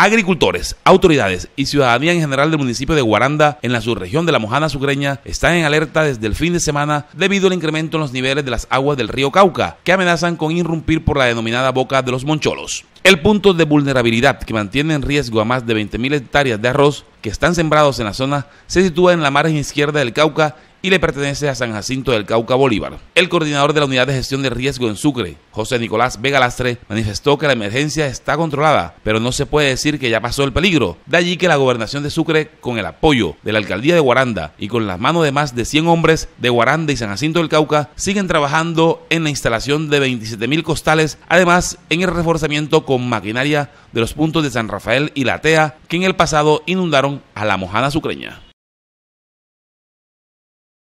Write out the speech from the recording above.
Agricultores, autoridades y ciudadanía en general del municipio de Guaranda, en la subregión de la Mojana Sucreña, están en alerta desde el fin de semana debido al incremento en los niveles de las aguas del río Cauca, que amenazan con irrumpir por la denominada boca de los moncholos. El punto de vulnerabilidad que mantiene en riesgo a más de 20.000 hectáreas de arroz que están sembrados en la zona se sitúa en la margen izquierda del Cauca y le pertenece a San Jacinto del Cauca Bolívar. El coordinador de la Unidad de Gestión de Riesgo en Sucre, José Nicolás Vega Lastre, manifestó que la emergencia está controlada, pero no se puede decir que ya pasó el peligro. De allí que la gobernación de Sucre, con el apoyo de la alcaldía de Guaranda y con las manos de más de 100 hombres de Guaranda y San Jacinto del Cauca, siguen trabajando en la instalación de 27.000 costales, además en el reforzamiento con maquinaria de los puntos de San Rafael y La Latea, que en el pasado inundaron a la mojana sucreña.